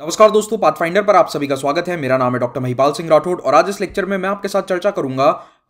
नमस्कार दोस्तों पाथफाइंडर पर आप सभी का स्वागत है मेरा नाम है डॉक्टर महिपाल सिंह राठौड़ और आज इस लेक्चर में मैं आपके साथ चर्चा करूंगा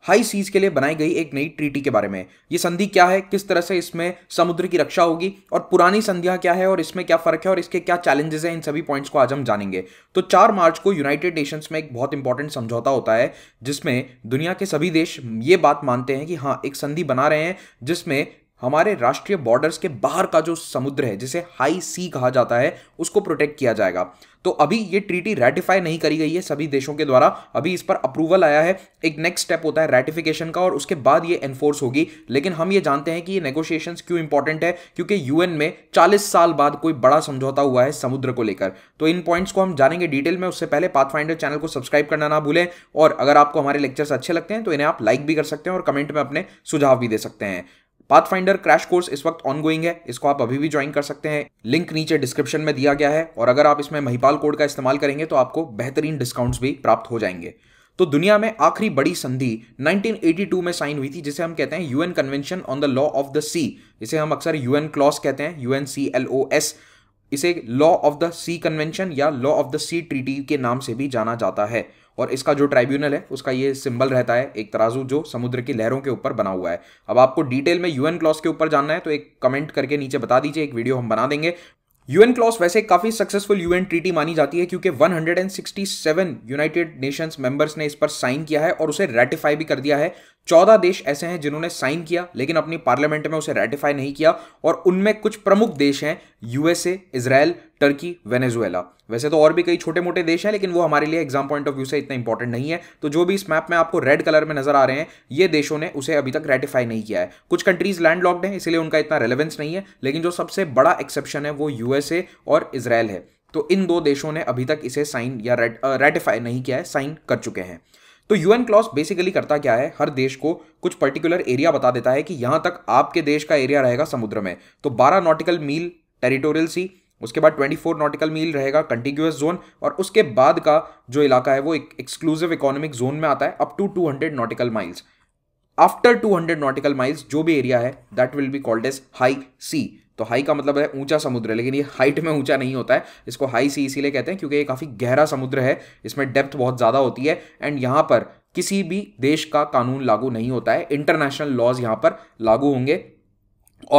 हाई सीज के लिए बनाई गई एक नई ट्रीटी के बारे में ये संधि क्या है किस तरह से इसमें समुद्र की रक्षा होगी और पुरानी संध्या क्या है और इसमें क्या फर्क है और इसके क्या चैलेंजेस हैं इन सभी पॉइंट्स को आज हम जानेंगे तो चार मार्च को यूनाइटेड नेशंस में एक बहुत इंपॉर्टेंट समझौता होता है जिसमें दुनिया के सभी देश ये बात मानते हैं कि हाँ एक संधि बना रहे हैं जिसमें हमारे राष्ट्रीय बॉर्डर्स के बाहर का जो समुद्र है जिसे हाई सी कहा जाता है उसको प्रोटेक्ट किया जाएगा तो अभी ये ट्रीटी रेटिफाई नहीं करी गई है सभी देशों के द्वारा अभी इस पर अप्रूवल आया है एक नेक्स्ट स्टेप होता है रेटिफिकेशन का और उसके बाद ये एनफोर्स होगी लेकिन हम ये जानते हैं कि ये नेगोशिएशंस क्यों इंपॉर्टेंट है क्योंकि यूएन में 40 साल बाद कोई बड़ा समझौता हुआ है समुद्र को लेकर तो इन पॉइंट्स को हम जानेंगे डिटेल में उससे पहले पाथ चैनल को सब्सक्राइब करना ना भूलें और अगर आपको हमारे लेक्चर्स अच्छे लगते हैं तो इन्हें आप लाइक भी कर सकते हैं और कमेंट में अपने सुझाव भी दे सकते हैं फाइंडर क्रैश कोर्स इस वक्त गोइंग है इसको आप अभी भी ज्वाइन कर सकते हैं लिंक नीचे डिस्क्रिप्शन में दिया गया है और अगर आप इसमें महिपाल कोड का इस्तेमाल करेंगे तो आपको बेहतरीन डिस्काउंट्स भी प्राप्त हो जाएंगे तो दुनिया में आखिरी बड़ी संधि 1982 में साइन हुई थी जिसे हम कहते हैं UN convention on the law of the sea जिसे हम अक्सर यूएन क्लॉस कहते हैं UN C L O S इसे law of the sea convention या law of the sea treaty के नाम से भी जाना जाता है और इसका जो ट्राइब्यूनल है उसका ये सिंबल रहता है एक तराजू जो समुद्र की लहरों के ऊपर बना हुआ है अब आपको डिटेल में यूएन क्लॉस के ऊपर जानना है तो एक कमेंट करके नीचे बता दीजिए एक वीडियो हम बना देंगे यूएन क्लॉस वैसे काफी सक्सेसफुल यूएन ट्रीटी मानी जाती है क्योंकि 167 यूनाइटेड नेशंस मेंबर्स ने इस पर साइन किया है और उसे रेटिफाई भी कर दिया है चौदह देश ऐसे हैं जिन्होंने साइन किया लेकिन अपनी पार्लियामेंट में उसे रेटिफाई नहीं किया और उनमें कुछ प्रमुख देश हैं यूएसए इसराइल टर्की वेनेजुएला वैसे तो और भी कई छोटे मोटे देश हैं लेकिन वो हमारे लिए एग्जाम पॉइंट ऑफ व्यू से इतना इंपॉर्टेंट नहीं है तो जो भी इस मैप में आपको रेड कलर में नजर आ रहे हैं ये देशों ने उसे अभी तक रेटिफाई नहीं किया है कुछ कंट्रीज लैंड लॉक्ड हैं इसलिए उनका इतना रेलेवेंस नहीं है लेकिन जो सबसे बड़ा एक्सेप्शन है वो यूएसए और इसराइल है तो इन दो देशों ने अभी तक इसे साइन या रेटिफाई नहीं किया है साइन कर चुके हैं तो यूएन क्लॉस बेसिकली करता क्या है हर देश को कुछ पर्टिकुलर एरिया बता देता है कि यहां तक आपके देश का एरिया रहेगा समुद्र में तो 12 नॉटिकल मील टेरिटोरियल सी उसके बाद 24 नॉटिकल मील रहेगा कंटिग्यूस जोन और उसके बाद का जो इलाका है वो एक एक्सक्लूसिव इकोनॉमिक जोन में आता है up to 200 nautical miles after 200 nautical miles जो भी एरिया है that will be called as high sea तो हाई का मतलब है ऊंचा समुद्र है लेकिन ये हाइट में ऊंचा नहीं होता है इसको हाई सी इसीलिए कहते हैं क्योंकि ये काफ़ी गहरा समुद्र है इसमें डेप्थ बहुत ज़्यादा होती है एंड यहाँ पर किसी भी देश का कानून लागू नहीं होता है इंटरनेशनल लॉज यहाँ पर लागू होंगे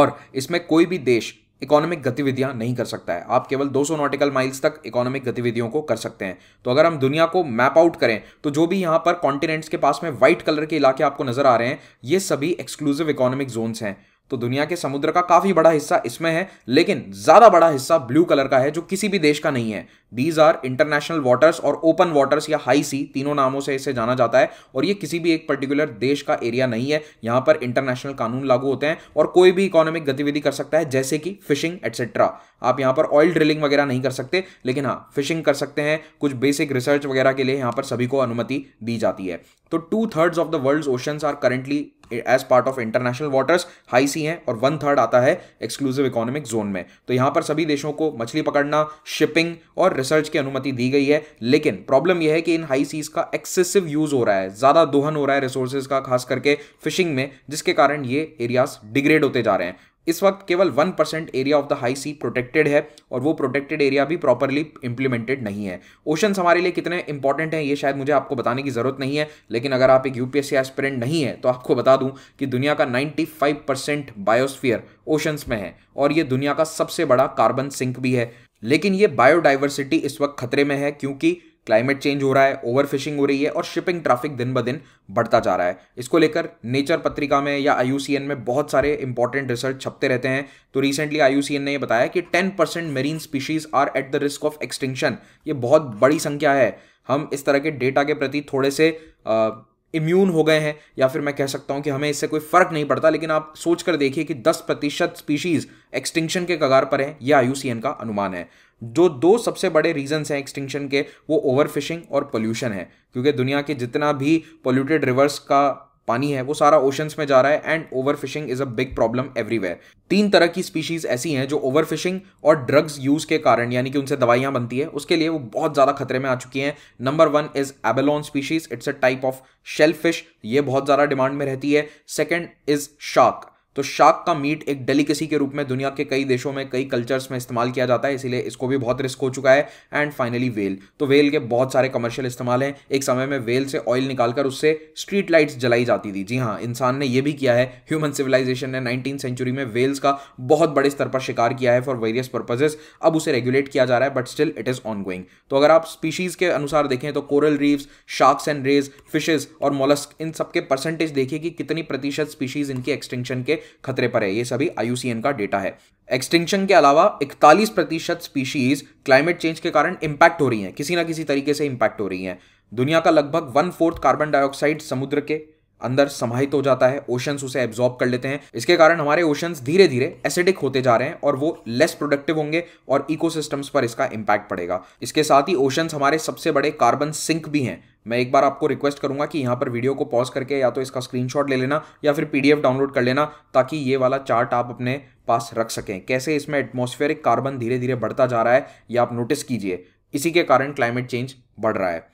और इसमें कोई भी देश इकोनॉमिक गतिविधियां नहीं कर सकता है आप केवल 200 नॉटिकल माइल्स तक इकोनॉमिक गतिविधियों को कर सकते हैं तो अगर हम दुनिया को मैप आउट करें तो जो भी यहां पर कॉन्टिनेंट्स के पास में व्हाइट कलर के इलाके आपको नजर आ रहे हैं ये सभी एक्सक्लूसिव इकोनॉमिक जोन्स हैं तो दुनिया के समुद्र का काफी बड़ा हिस्सा इसमें है लेकिन ज्यादा बड़ा हिस्सा ब्लू कलर का है जो किसी भी देश का नहीं है दीज आर इंटरनेशनल वाटर्स और ओपन वाटर्स या हाई सी तीनों नामों से इसे जाना जाता है और ये किसी भी एक पर्टिकुलर देश का एरिया नहीं है यहां पर इंटरनेशनल कानून लागू होते हैं और कोई भी इकोनॉमिक गतिविधि कर सकता है जैसे कि फिशिंग एटसेट्रा आप यहाँ पर ऑयल ड्रिलिंग वगैरह नहीं कर सकते लेकिन हाँ फिशिंग कर सकते हैं कुछ बेसिक रिसर्च वगैरह के लिए यहाँ पर सभी को अनुमति दी जाती है तो two thirds of the world oceans are currently as part of international waters high sea हैं और वन थर्ड आता है एक्सक्लूसिव इकोनॉमिक जोन में तो यहाँ पर सभी देशों को मछली पकड़ना शिपिंग और रिसर्च की अनुमति दी गई है लेकिन प्रॉब्लम यह है कि इन हाई सीज का एक्सेसिव यूज हो रहा है ज़्यादा दोहन हो रहा है रिसोर्सेज का खास करके फिशिंग में जिसके कारण ये एरियाज डिग्रेड होते जा रहे हैं इस वक्त केवल one percent area of the high sea protected है और वो प्रोटेक्टेड एरिया भी प्रॉपरली इंप्लीमेंटेड नहीं है ओशंस हमारे लिए कितने इंपॉर्टेंट हैं ये शायद मुझे आपको बताने की ज़रूरत नहीं है लेकिन अगर आप एक यूपीएससी एस्पिरेंट नहीं है तो आपको बता दूं कि दुनिया का 95 परसेंट बायोस्फियर ओशंस में है और ये दुनिया का सबसे बड़ा कार्बन सिंक भी है लेकिन ये बायोडाइवर्सिटी इस वक्त खतरे में है क्योंकि क्लाइमेट चेंज हो रहा है ओवर फिशिंग हो रही है और शिपिंग ट्रैफिक दिन ब दिन बढ़ता जा रहा है इसको लेकर नेचर पत्रिका में या आई में बहुत सारे इंपॉर्टेंट रिसर्च छपते रहते हैं तो रिसेंटली आई ने यह बताया कि ten percent marine species are at the risk of extinction ये बहुत बड़ी संख्या है हम इस तरह के डेटा के प्रति थोड़े से आ, इम्यून हो गए हैं या फिर मैं कह सकता हूं कि हमें इससे कोई फर्क नहीं पड़ता लेकिन आप सोच कर देखिए कि 10 प्रतिशत स्पीशीज एक्सटिंक्शन के कगार पर हैं यह आयुसीएन का अनुमान है जो दो सबसे बड़े रीजंस हैं एक्सटिंक्शन के वो फिशिंग और पोल्यूशन है क्योंकि दुनिया के जितना भी पोल्यूटेड रिवर्स का पानी है वो सारा ओशंस में जा रहा है and over fishing is a big problem everywhere तीन तरह की स्पीशीज ऐसी हैं जो ओवर फिशिंग और ड्रग्स यूज के कारण यानी कि उनसे दवाइयां बनती है उसके लिए वो बहुत ज्यादा खतरे में आ चुकी हैं number one is abalone species it's a type of shell fish ये बहुत ज्यादा डिमांड में रहती है सेकेंड इज शार्क तो शार्क का मीट एक डेलीकेसी के रूप में दुनिया के कई देशों में कई कल्चर्स में इस्तेमाल किया जाता है इसीलिए इसको भी बहुत रिस्क हो चुका है एंड फाइनली वेल तो वेल के बहुत सारे कमर्शियल इस्तेमाल हैं एक समय में वेल से ऑयल निकालकर उससे स्ट्रीट लाइट्स जलाई जाती थी जी हाँ इंसान ने यह भी किया है ह्यूमन सिविलाइजेशन ने नाइनटीन सेंचुरी में वेल्स का बहुत बड़े स्तर पर शिकार किया है फॉर वेरियस पर्पजेज अब उसे रेगुलेट किया जा रहा है but still it is ongoing तो अगर आप स्पीशीज़ के अनुसार देखें तो coral reefs sharks and rays fishes और मोलस्क इन सबके परसेंटेज देखिए कि कितनी प्रतिशत स्पीशीज़ इनकी एक्सटेंशन के खतरे पर है ये सभी आयुसीएन का डेटा है एक्सटिंक्शन के अलावा 41 प्रतिशत स्पीशीज क्लाइमेट चेंज के कारण इंपैक्ट हो रही हैं किसी ना किसी तरीके से इंपैक्ट हो रही हैं दुनिया का लगभग वन फोर्थ कार्बन डाइऑक्साइड समुद्र के अंदर समाहित हो जाता है ओशंस उसे एब्जॉर्ब कर लेते हैं इसके कारण हमारे ओशंस धीरे धीरे एसिडिक होते जा रहे हैं और वो लेस प्रोडक्टिव होंगे और इकोसिस्टम्स पर इसका इंपैक्ट पड़ेगा इसके साथ ही ओशंस हमारे सबसे बड़े कार्बन सिंक भी हैं मैं एक बार आपको रिक्वेस्ट करूंगा कि यहाँ पर वीडियो को पॉज करके या तो इसका स्क्रीनशॉट ले लेना या फिर पीडीएफ डाउनलोड कर लेना ताकि ये वाला चार्ट आप अपने पास रख सकें कैसे इसमें एटमोस्फेयरिक कार्बन धीरे धीरे बढ़ता जा रहा है ये आप नोटिस कीजिए इसी के कारण क्लाइमेट चेंज बढ़ रहा है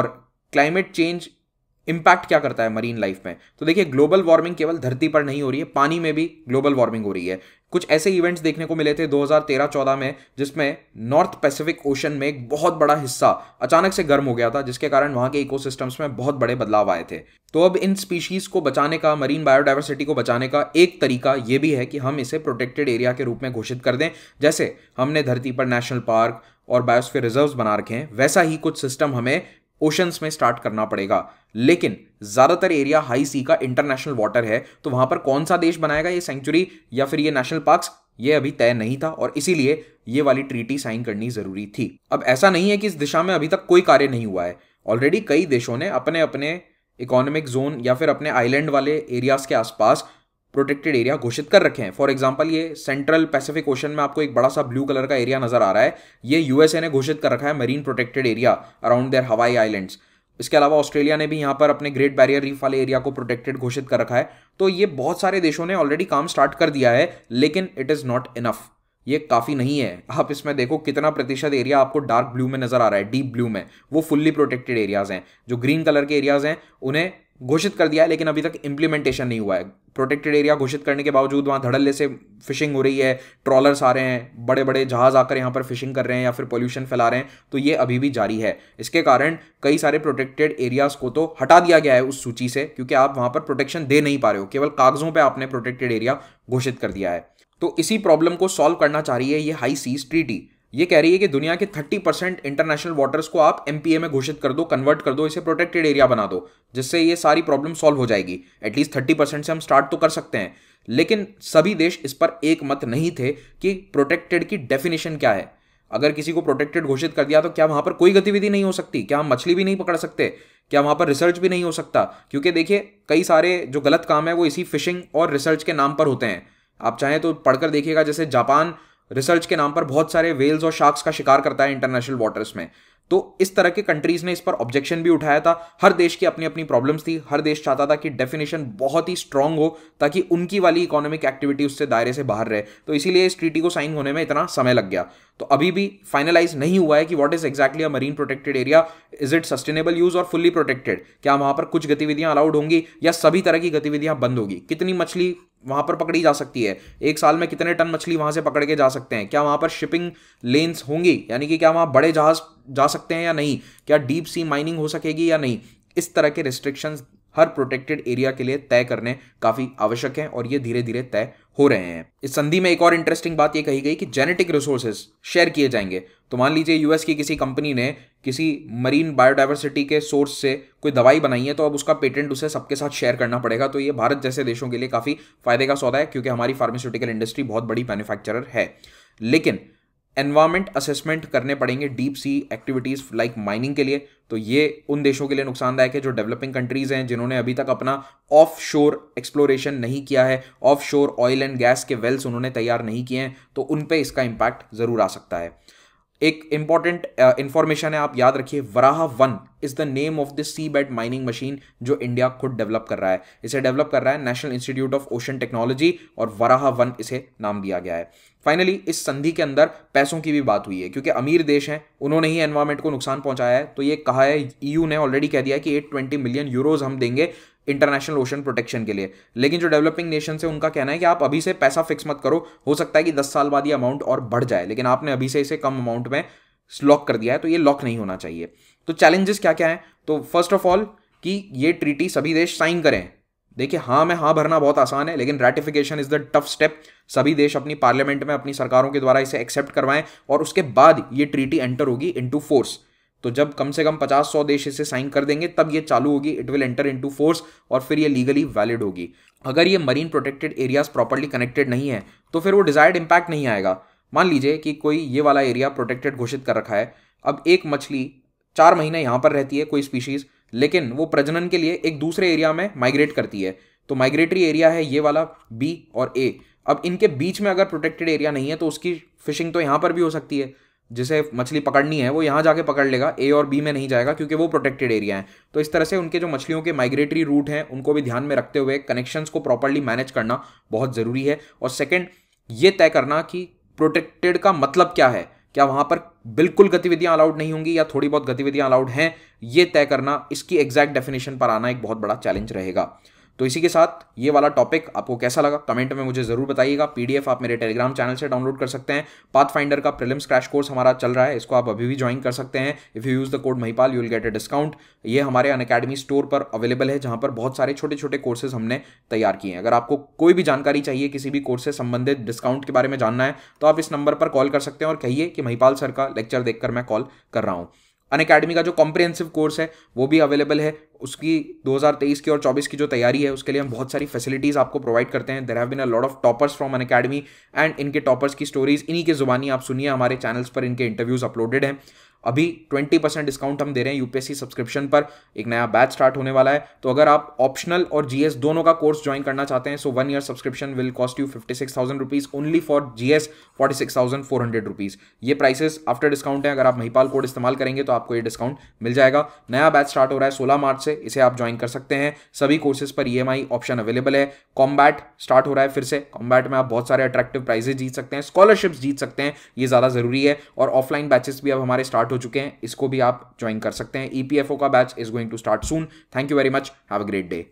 और क्लाइमेट चेंज इम्पैक्ट क्या करता है मरीन लाइफ में तो देखिए ग्लोबल वार्मिंग केवल धरती पर नहीं हो रही है पानी में भी ग्लोबल वार्मिंग हो रही है कुछ ऐसे इवेंट्स देखने को मिले थे 2013-14 में जिसमें नॉर्थ पैसिफिक ओशन में एक बहुत बड़ा हिस्सा अचानक से गर्म हो गया था जिसके कारण वहां के इकोसिस्टम्स में बहुत बड़े बदलाव आए थे तो अब इन स्पीशीज को बचाने का मरीन बायोडाइवर्सिटी को बचाने का एक तरीका ये भी है कि हम इसे प्रोटेक्टेड एरिया के रूप में घोषित कर दें जैसे हमने धरती पर नेशनल पार्क और बायोस्फीयर रिजर्व्स बना रखे हैं वैसा ही कुछ सिस्टम हमें ओशंस में स्टार्ट करना पड़ेगा लेकिन ज़्यादातर एरिया हाई सी का इंटरनेशनल वाटर है तो वहां पर कौन सा देश बनाएगा ये सेंचुरी या फिर ये नेशनल पार्क ये अभी तय नहीं था और इसीलिए ये वाली ट्रीटी साइन करनी ज़रूरी थी अब ऐसा नहीं है कि इस दिशा में अभी तक कोई कार्य नहीं हुआ है ऑलरेडी कई देशों ने अपने अपने इकोनॉमिक जोन या फिर अपने आइलैंड वाले एरियाज के आसपास प्रोटेक्टेड एरिया घोषित कर रखे हैं फॉर एग्जाम्पल ये सेंट्रल पैसिफिक ओशन में आपको एक बड़ा सा ब्लू कलर का एरिया नजर आ रहा है ये यूएसए ने घोषित कर रखा है marine protected area around their Hawaii islands इसके अलावा ऑस्ट्रेलिया ने भी यहाँ पर अपने ग्रेट बैरियर रीफ वाले एरिया को प्रोटेक्टेड घोषित कर रखा है तो ये बहुत सारे देशों ने ऑलरेडी काम स्टार्ट कर दिया है लेकिन इट इज़ नॉट इनफ ये काफ़ी नहीं है आप इसमें देखो कितना प्रतिशत एरिया आपको डार्क ब्लू में नज़र आ रहा है डीप ब्लू में वो फुल्ली प्रोटेक्टेड एरियाज़ हैं जो ग्रीन कलर के एरियाज़ हैं उन्हें घोषित कर दिया है लेकिन अभी तक इम्प्लीमेंटेशन नहीं हुआ है प्रोटेक्टेड एरिया घोषित करने के बावजूद वहाँ धड़ल्ले से फिशिंग हो रही है ट्रॉलर्स आ रहे हैं बड़े बड़े जहाज आकर यहाँ पर फिशिंग कर रहे हैं या फिर पोल्यूशन फैला रहे हैं तो ये अभी भी जारी है इसके कारण कई सारे प्रोटेक्टेड एरियाज को तो हटा दिया गया है उस सूची से क्योंकि आप वहाँ पर प्रोटेक्शन दे नहीं पा रहे हो केवल कागजों पर आपने प्रोटेक्टेड एरिया घोषित कर दिया है तो इसी प्रॉब्लम को सॉल्व करना चाह रही है ये हाई सीज ट्रीटी ये कह रही है कि दुनिया के 30 परसेंट इंटरनेशनल वाटर्स को आप एम में घोषित कर दो कन्वर्ट कर दो इसे प्रोटेक्टेड एरिया बना दो जिससे ये सारी प्रॉब्लम सॉल्व हो जाएगी एटलीस्ट 30 परसेंट से हम स्टार्ट तो कर सकते हैं लेकिन सभी देश इस पर एक मत नहीं थे कि प्रोटेक्टेड की डेफिनेशन क्या है अगर किसी को प्रोटेक्टेड घोषित कर दिया तो क्या वहाँ पर कोई गतिविधि नहीं हो सकती क्या हम मछली भी नहीं पकड़ सकते क्या वहाँ पर रिसर्च भी नहीं हो सकता क्योंकि देखिए कई सारे जो गलत काम है वो इसी फिशिंग और रिसर्च के नाम पर होते हैं आप चाहें तो पढ़कर देखिएगा जैसे जापान रिसर्च के नाम पर बहुत सारे वेल्स और शार्क्स का शिकार करता है इंटरनेशनल वाटर्स में तो इस तरह के कंट्रीज ने इस पर ऑब्जेक्शन भी उठाया था हर देश की अपनी अपनी प्रॉब्लम्स थी हर देश चाहता था कि डेफिनेशन बहुत ही स्ट्रांग हो ताकि उनकी वाली इकोनॉमिक एक्टिविटी उससे दायरे से बाहर रहे तो इसीलिए इस ट्रीटी को साइन होने में इतना समय लग गया तो अभी भी फाइनलाइज नहीं हुआ है कि what is exactly a marine protected area is it sustainable use और फुल्ली प्रोटेक्टेड क्या वहां पर कुछ गतिविधियां अलाउड होंगी या सभी तरह की गतिविधियां बंद होगी कितनी मछली वहां पर पकड़ी जा सकती है एक साल में कितने टन मछली वहां से पकड़ के जा सकते हैं क्या वहां पर शिपिंग लेन्स होंगी यानी कि क्या वहां बड़े जहाज जा सकते हैं या नहीं क्या डीप सी माइनिंग हो सकेगी या नहीं इस तरह के रिस्ट्रिक्शंस हर प्रोटेक्टेड एरिया के लिए तय करने काफ़ी आवश्यक हैं और ये धीरे धीरे तय हो रहे हैं इस संधि में एक और इंटरेस्टिंग बात यह कही गई कि जेनेटिक रिसोर्सेज शेयर किए जाएंगे तो मान लीजिए यूएस की किसी कंपनी ने किसी मरीन बायोडाइवर्सिटी के सोर्स से कोई दवाई बनाई है तो अब उसका पेटेंट उसे सबके साथ शेयर करना पड़ेगा तो ये भारत जैसे देशों के लिए काफ़ी फायदे का सौदा है क्योंकि हमारी फार्मास्यूटिकल इंडस्ट्री बहुत बड़ी मैन्युफैक्चरर है लेकिन एनवायरमेंट असेसमेंट करने पड़ेंगे deep sea activities like mining के लिए तो ये उन देशों के लिए नुकसानदायक है जो डेवलपिंग कंट्रीज़ हैं जिन्होंने अभी तक अपना ऑफ शोर एक्सप्लोरेशन नहीं किया है offshore oil and gas के वेल्स उन्होंने तैयार नहीं किए हैं तो उन पर इसका इम्पैक्ट ज़रूर आ सकता है एक इंपॉर्टेंट इंफॉर्मेशन uh, है आप याद रखिए Varaha one is the name of this sea bed mining machine जो इंडिया खुद डेवलप कर रहा है इसे डेवलप कर रहा है national institute of ocean technology और वराह वन इसे नाम दिया गया है फाइनली इस संधि के अंदर पैसों की भी बात हुई है क्योंकि अमीर देश हैं उन्होंने ही एनवायरमेंट को नुकसान पहुंचाया है तो ये कहा है ईयू e ने ऑलरेडी कह दिया कि एट ट्वेंटी मिलियन यूरोज हम देंगे इंटरनेशनल ओशन प्रोटेक्शन के लिए लेकिन जो डेवलपिंग नेशन है उनका कहना है कि आप अभी से पैसा फिक्स मत करो हो सकता है कि दस साल बाद ये अमाउंट और बढ़ जाए लेकिन आपने अभी से इसे कम अमाउंट में लॉक कर दिया है तो ये लॉक नहीं होना चाहिए तो चैलेंजेस क्या क्या हैं तो फर्स्ट ऑफ ऑल कि ये ट्रीटी सभी देश साइन करें देखिए हाँ में हाँ भरना बहुत आसान है लेकिन ratification is the tough step सभी देश अपनी पार्लियामेंट में अपनी सरकारों के द्वारा इसे एक्सेप्ट करवाएं और उसके बाद ये ट्रीटी एंटर होगी इनटू फोर्स तो जब कम से कम पचास सौ देश इसे साइन कर देंगे तब ये चालू होगी it will enter into force और फिर ये लीगली वैलिड होगी अगर ये marine protected areas properly connected नहीं है तो फिर वो डिजायर्ड इम्पैक्ट नहीं आएगा मान लीजिए कि कोई ये वाला एरिया प्रोटेक्टेड घोषित कर रखा है अब एक मछली चार महीने यहाँ पर रहती है कोई स्पीशीज़ लेकिन वो प्रजनन के लिए एक दूसरे एरिया में माइग्रेट करती है तो माइग्रेटरी एरिया है ये वाला बी और ए अब इनके बीच में अगर प्रोटेक्टेड एरिया नहीं है तो उसकी फिशिंग तो यहाँ पर भी हो सकती है जिसे मछली पकड़नी है वो यहाँ जाके पकड़ लेगा ए और बी में नहीं जाएगा क्योंकि वो प्रोटेक्टेड एरिया है तो इस तरह से उनके जो मछलियों के माइग्रेटरी रूट हैं उनको भी ध्यान में रखते हुए कनेक्शंस को प्रॉपरली मैनेज करना बहुत ज़रूरी है और सेकेंड ये तय करना कि प्रोटेक्टेड का मतलब क्या है क्या वहाँ पर बिल्कुल गतिविधियां अलाउड नहीं होंगी या थोड़ी बहुत गतिविधियां अलाउड हैं ये तय करना इसकी एग्जैक्ट डेफिनेशन पर आना एक बहुत बड़ा चैलेंज रहेगा तो इसी के साथ ये वाला टॉपिक आपको कैसा लगा कमेंट में मुझे ज़रूर बताइएगा पीडीएफ आप मेरे टेलीग्राम चैनल से डाउनलोड कर सकते हैं पाथ फाइंडर का प्रिलिम्स क्रैश कोर्स हमारा चल रहा है इसको आप अभी भी ज्वाइन कर सकते हैं if you use the code Mahipal you will get a discount ये हमारे अन अकेडमी स्टोर पर अवेलेबल है जहाँ पर बहुत सारे छोटे छोटे कोर्सेज हमने तैयार किए हैं अगर आपको कोई भी जानकारी चाहिए किसी भी कोर्स से संबंधित डिस्काउंट के बारे में जानना है तो आप इस नंबर पर कॉल कर सकते हैं और कहिए कि महिपाल सर का लेक्चर देखकर मैं कॉल कर रहा हूँ अन अकेडमी का जो कॉम्प्रिहेंसिव कोर्स है वो भी अवेलेबल है उसकी 2023 की और 24 की जो तैयारी है उसके लिए हम बहुत सारी फैसिलिटीज़ आपको प्रोवाइड करते हैं there have been a lot of toppers from Unacademy and इनके टॉपर्स की स्टोरीज इन्हीं के जुबानी आप सुनिए हमारे चैनल्स पर इनके इंटरव्यूज़ अपलोडेड हैं अभी 20 परसेंट डिस्काउंट हम दे रहे हैं यूपीएससी सब्सक्रिप्शन पर एक नया बैच स्टार्ट होने वाला है तो अगर आप ऑप्शनल और जीएस दोनों का कोर्स ज्वाइन करना चाहते हैं so one year subscription will cost you fifty six thousand rupees only for GS forty six thousand four hundred rupees ये प्राइसेस आफ्टर डिस्काउंट है अगर आप महिपाल कोड इस्तेमाल करेंगे तो आपको ये डिस्काउंट मिल जाएगा नया बैच स्टार्ट हो रहा है सोलह मार्च से इसे आप ज्वाइन कर सकते हैं सभी कोर्सेज पर ई ऑप्शन अवेलेबल है कॉम्बैट स्टार्ट हो रहा है फिर से कॉम्बैट में आप बहुत सारे अट्रैक्टिव प्राइजेस जीत सकते हैं स्कॉलरशिप्स जीत सकते हैं ये ज़्यादा जरूरी है और ऑफलाइन बैचेस भी अब हमारे स्टार्ट स्टार्ट हो चुके हैं इसको भी आप ज्वाइन कर सकते हैं ईपीएफओ e का batch is going to start soon thank you very much have a great day